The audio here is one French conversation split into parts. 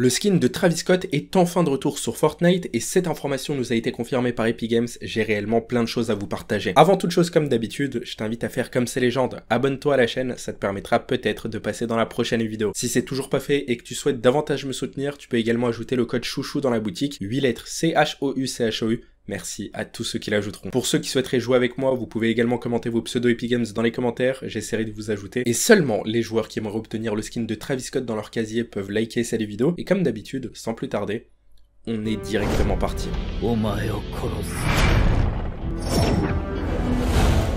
Le skin de Travis Scott est enfin de retour sur Fortnite et cette information nous a été confirmée par Epic Games, j'ai réellement plein de choses à vous partager. Avant toute chose comme d'habitude, je t'invite à faire comme ces légendes, abonne-toi à la chaîne, ça te permettra peut-être de passer dans la prochaine vidéo. Si c'est toujours pas fait et que tu souhaites davantage me soutenir, tu peux également ajouter le code chouchou dans la boutique, 8 lettres C-H-O-U-C-H-O-U, -C -H -O c h o u c h o u Merci à tous ceux qui l'ajouteront. Pour ceux qui souhaiteraient jouer avec moi, vous pouvez également commenter vos pseudo Epic Games dans les commentaires, j'essaierai de vous ajouter. Et seulement les joueurs qui aimeraient obtenir le skin de Travis Scott dans leur casier peuvent liker cette vidéo. Et comme d'habitude, sans plus tarder, on est directement parti. Oh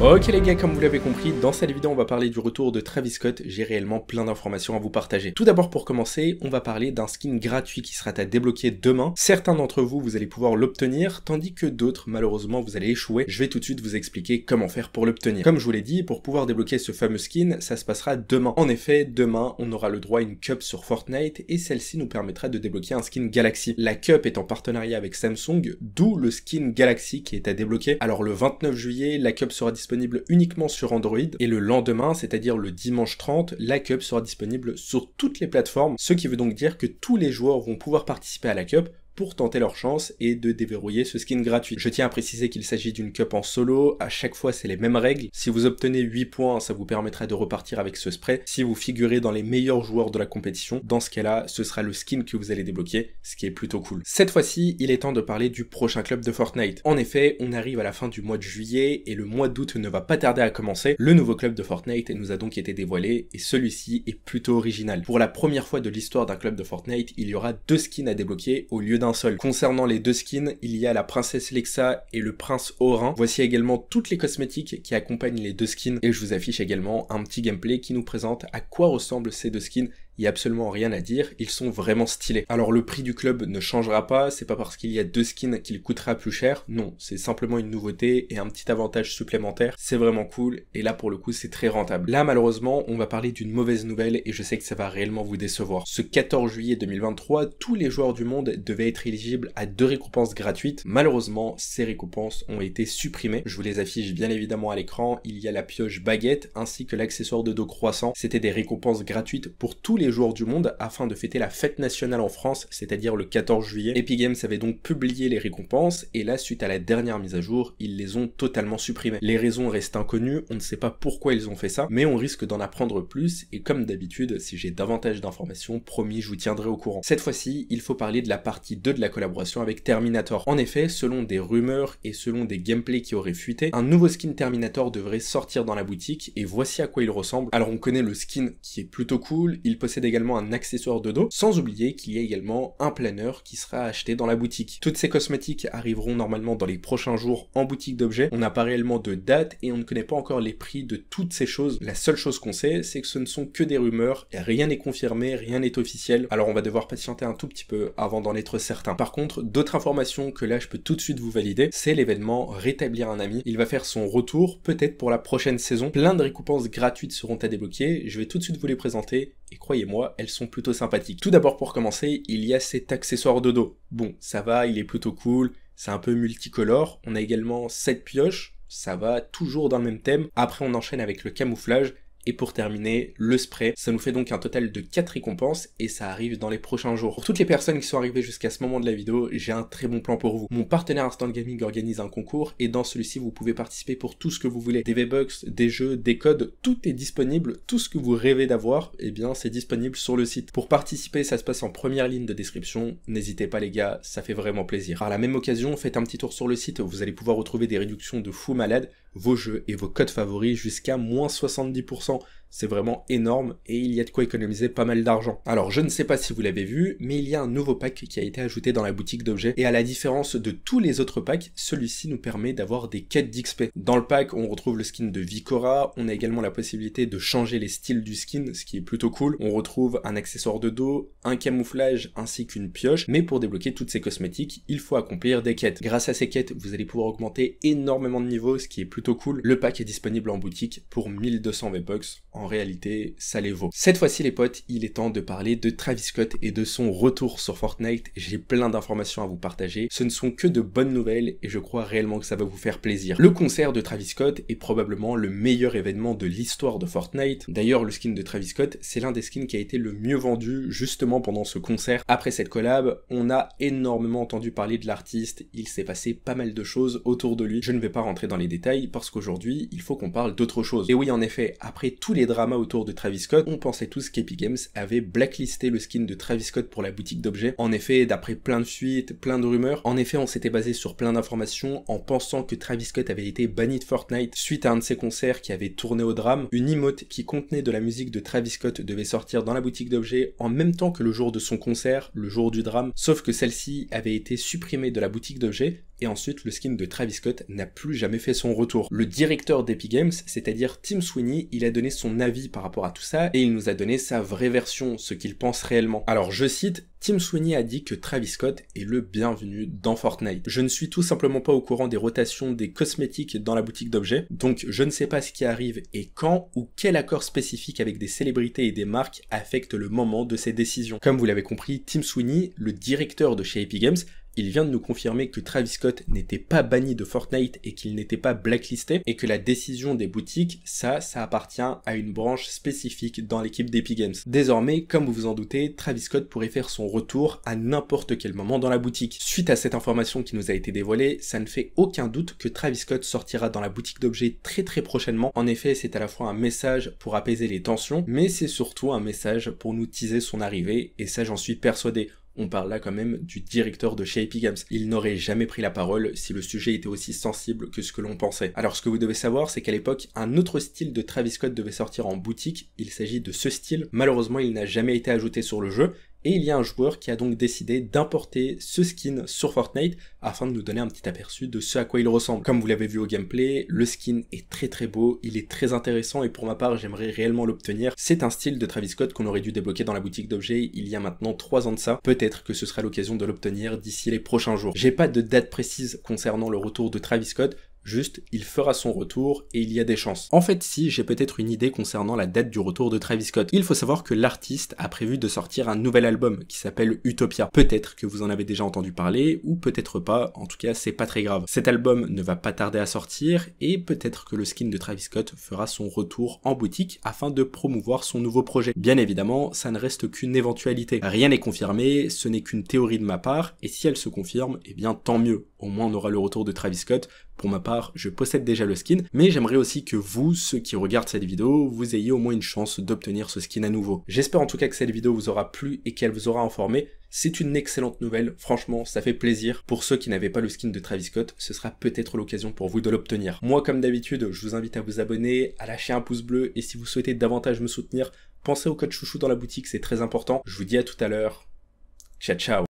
Ok les gars, comme vous l'avez compris, dans cette vidéo on va parler du retour de Travis Scott, j'ai réellement plein d'informations à vous partager. Tout d'abord pour commencer, on va parler d'un skin gratuit qui sera à débloquer demain. Certains d'entre vous, vous allez pouvoir l'obtenir, tandis que d'autres, malheureusement, vous allez échouer. Je vais tout de suite vous expliquer comment faire pour l'obtenir. Comme je vous l'ai dit, pour pouvoir débloquer ce fameux skin, ça se passera demain. En effet, demain, on aura le droit à une cup sur Fortnite et celle-ci nous permettra de débloquer un skin Galaxy. La cup est en partenariat avec Samsung, d'où le skin Galaxy qui est à débloquer. Alors le 29 juillet, la cup sera disponible uniquement sur Android et le lendemain, c'est-à-dire le dimanche 30, la Cup sera disponible sur toutes les plateformes, ce qui veut donc dire que tous les joueurs vont pouvoir participer à la Cup pour tenter leur chance et de déverrouiller ce skin gratuit. Je tiens à préciser qu'il s'agit d'une cup en solo, à chaque fois c'est les mêmes règles. Si vous obtenez 8 points, ça vous permettra de repartir avec ce spray. Si vous figurez dans les meilleurs joueurs de la compétition, dans ce cas-là, ce sera le skin que vous allez débloquer, ce qui est plutôt cool. Cette fois-ci, il est temps de parler du prochain club de Fortnite. En effet, on arrive à la fin du mois de juillet et le mois d'août ne va pas tarder à commencer. Le nouveau club de Fortnite nous a donc été dévoilé et celui-ci est plutôt original. Pour la première fois de l'histoire d'un club de Fortnite, il y aura deux skins à débloquer au lieu seul. Concernant les deux skins, il y a la princesse Lexa et le prince Orin. Voici également toutes les cosmétiques qui accompagnent les deux skins et je vous affiche également un petit gameplay qui nous présente à quoi ressemblent ces deux skins il y a absolument rien à dire, ils sont vraiment stylés. Alors le prix du club ne changera pas, c'est pas parce qu'il y a deux skins qu'il coûtera plus cher, non, c'est simplement une nouveauté et un petit avantage supplémentaire, c'est vraiment cool, et là pour le coup c'est très rentable. Là malheureusement, on va parler d'une mauvaise nouvelle et je sais que ça va réellement vous décevoir. Ce 14 juillet 2023, tous les joueurs du monde devaient être éligibles à deux récompenses gratuites. Malheureusement, ces récompenses ont été supprimées. Je vous les affiche bien évidemment à l'écran. Il y a la pioche baguette ainsi que l'accessoire de dos croissant. C'était des récompenses gratuites pour tous les joueurs du monde afin de fêter la fête nationale en France, c'est-à-dire le 14 juillet. Epic Games avait donc publié les récompenses et là, suite à la dernière mise à jour, ils les ont totalement supprimées. Les raisons restent inconnues, on ne sait pas pourquoi ils ont fait ça, mais on risque d'en apprendre plus et comme d'habitude, si j'ai davantage d'informations, promis, je vous tiendrai au courant. Cette fois-ci, il faut parler de la partie 2 de la collaboration avec Terminator. En effet, selon des rumeurs et selon des gameplays qui auraient fuité, un nouveau skin Terminator devrait sortir dans la boutique et voici à quoi il ressemble. Alors on connaît le skin qui est plutôt cool, il possède possède également un accessoire de dos, sans oublier qu'il y a également un planeur qui sera acheté dans la boutique. Toutes ces cosmétiques arriveront normalement dans les prochains jours en boutique d'objets. On n'a pas réellement de date et on ne connaît pas encore les prix de toutes ces choses. La seule chose qu'on sait, c'est que ce ne sont que des rumeurs et rien n'est confirmé, rien n'est officiel. Alors on va devoir patienter un tout petit peu avant d'en être certain. Par contre, d'autres informations que là je peux tout de suite vous valider, c'est l'événement Rétablir un ami. Il va faire son retour, peut-être pour la prochaine saison. Plein de récompenses gratuites seront à débloquer. Je vais tout de suite vous les présenter et croyez moi, elles sont plutôt sympathiques. Tout d'abord pour commencer, il y a cet accessoire de dos. Bon, ça va, il est plutôt cool, c'est un peu multicolore. On a également cette pioche, ça va toujours dans le même thème. Après on enchaîne avec le camouflage et pour terminer, le spray. Ça nous fait donc un total de 4 récompenses et ça arrive dans les prochains jours. Pour toutes les personnes qui sont arrivées jusqu'à ce moment de la vidéo, j'ai un très bon plan pour vous. Mon partenaire Instant Gaming organise un concours et dans celui-ci, vous pouvez participer pour tout ce que vous voulez. Des V-Bucks, des jeux, des codes, tout est disponible. Tout ce que vous rêvez d'avoir, eh bien, c'est disponible sur le site. Pour participer, ça se passe en première ligne de description. N'hésitez pas les gars, ça fait vraiment plaisir. À la même occasion, faites un petit tour sur le site, vous allez pouvoir retrouver des réductions de fou malades vos jeux et vos codes favoris jusqu'à moins 70%. C'est vraiment énorme et il y a de quoi économiser pas mal d'argent. Alors je ne sais pas si vous l'avez vu, mais il y a un nouveau pack qui a été ajouté dans la boutique d'objets et à la différence de tous les autres packs, celui-ci nous permet d'avoir des quêtes d'XP. Dans le pack, on retrouve le skin de Vicora, on a également la possibilité de changer les styles du skin, ce qui est plutôt cool. On retrouve un accessoire de dos, un camouflage ainsi qu'une pioche, mais pour débloquer toutes ces cosmétiques, il faut accomplir des quêtes. Grâce à ces quêtes, vous allez pouvoir augmenter énormément de niveaux, ce qui est plutôt cool. Le pack est disponible en boutique pour 1200 V-Bucks. En réalité, ça les vaut. Cette fois-ci, les potes, il est temps de parler de Travis Scott et de son retour sur Fortnite. J'ai plein d'informations à vous partager. Ce ne sont que de bonnes nouvelles et je crois réellement que ça va vous faire plaisir. Le concert de Travis Scott est probablement le meilleur événement de l'histoire de Fortnite. D'ailleurs, le skin de Travis Scott, c'est l'un des skins qui a été le mieux vendu justement pendant ce concert. Après cette collab, on a énormément entendu parler de l'artiste. Il s'est passé pas mal de choses autour de lui. Je ne vais pas rentrer dans les détails parce qu'aujourd'hui, il faut qu'on parle d'autre chose. Et oui, en effet, après tous les dramas autour de Travis Scott, on pensait tous qu'Epic Games avait blacklisté le skin de Travis Scott pour la boutique d'objets. En effet, d'après plein de fuites, plein de rumeurs, en effet, on s'était basé sur plein d'informations en pensant que Travis Scott avait été banni de Fortnite suite à un de ses concerts qui avait tourné au drame. Une emote qui contenait de la musique de Travis Scott devait sortir dans la boutique d'objets en même temps que le jour de son concert, le jour du drame, sauf que celle-ci avait été supprimée de la boutique d'objets et ensuite le skin de Travis Scott n'a plus jamais fait son retour. Le directeur d'Epic Games, c'est-à-dire Tim Sweeney, il a donné son avis par rapport à tout ça et il nous a donné sa vraie version, ce qu'il pense réellement. Alors je cite, Tim Sweeney a dit que Travis Scott est le bienvenu dans Fortnite. Je ne suis tout simplement pas au courant des rotations des cosmétiques dans la boutique d'objets, donc je ne sais pas ce qui arrive et quand ou quel accord spécifique avec des célébrités et des marques affecte le moment de ces décisions. Comme vous l'avez compris, Tim Sweeney, le directeur de chez Epic Games, il vient de nous confirmer que Travis Scott n'était pas banni de Fortnite et qu'il n'était pas blacklisté et que la décision des boutiques, ça, ça appartient à une branche spécifique dans l'équipe d'Epic Games. Désormais, comme vous vous en doutez, Travis Scott pourrait faire son retour à n'importe quel moment dans la boutique. Suite à cette information qui nous a été dévoilée, ça ne fait aucun doute que Travis Scott sortira dans la boutique d'objets très très prochainement. En effet, c'est à la fois un message pour apaiser les tensions, mais c'est surtout un message pour nous teaser son arrivée, et ça j'en suis persuadé. On parle là quand même du directeur de chez Games. Il n'aurait jamais pris la parole si le sujet était aussi sensible que ce que l'on pensait. Alors ce que vous devez savoir, c'est qu'à l'époque, un autre style de Travis Scott devait sortir en boutique. Il s'agit de ce style. Malheureusement, il n'a jamais été ajouté sur le jeu et il y a un joueur qui a donc décidé d'importer ce skin sur Fortnite afin de nous donner un petit aperçu de ce à quoi il ressemble. Comme vous l'avez vu au gameplay, le skin est très très beau, il est très intéressant et pour ma part j'aimerais réellement l'obtenir. C'est un style de Travis Scott qu'on aurait dû débloquer dans la boutique d'objets il y a maintenant 3 ans de ça. Peut-être que ce sera l'occasion de l'obtenir d'ici les prochains jours. J'ai pas de date précise concernant le retour de Travis Scott, Juste, il fera son retour et il y a des chances. En fait, si, j'ai peut-être une idée concernant la date du retour de Travis Scott. Il faut savoir que l'artiste a prévu de sortir un nouvel album qui s'appelle Utopia. Peut-être que vous en avez déjà entendu parler ou peut-être pas, en tout cas, c'est pas très grave. Cet album ne va pas tarder à sortir et peut-être que le skin de Travis Scott fera son retour en boutique afin de promouvoir son nouveau projet. Bien évidemment, ça ne reste qu'une éventualité. Rien n'est confirmé, ce n'est qu'une théorie de ma part et si elle se confirme, eh bien tant mieux. Au moins on aura le retour de Travis Scott pour ma part, je possède déjà le skin, mais j'aimerais aussi que vous, ceux qui regardent cette vidéo, vous ayez au moins une chance d'obtenir ce skin à nouveau. J'espère en tout cas que cette vidéo vous aura plu et qu'elle vous aura informé. C'est une excellente nouvelle, franchement, ça fait plaisir. Pour ceux qui n'avaient pas le skin de Travis Scott, ce sera peut-être l'occasion pour vous de l'obtenir. Moi, comme d'habitude, je vous invite à vous abonner, à lâcher un pouce bleu, et si vous souhaitez davantage me soutenir, pensez au code chouchou dans la boutique, c'est très important. Je vous dis à tout à l'heure. Ciao, ciao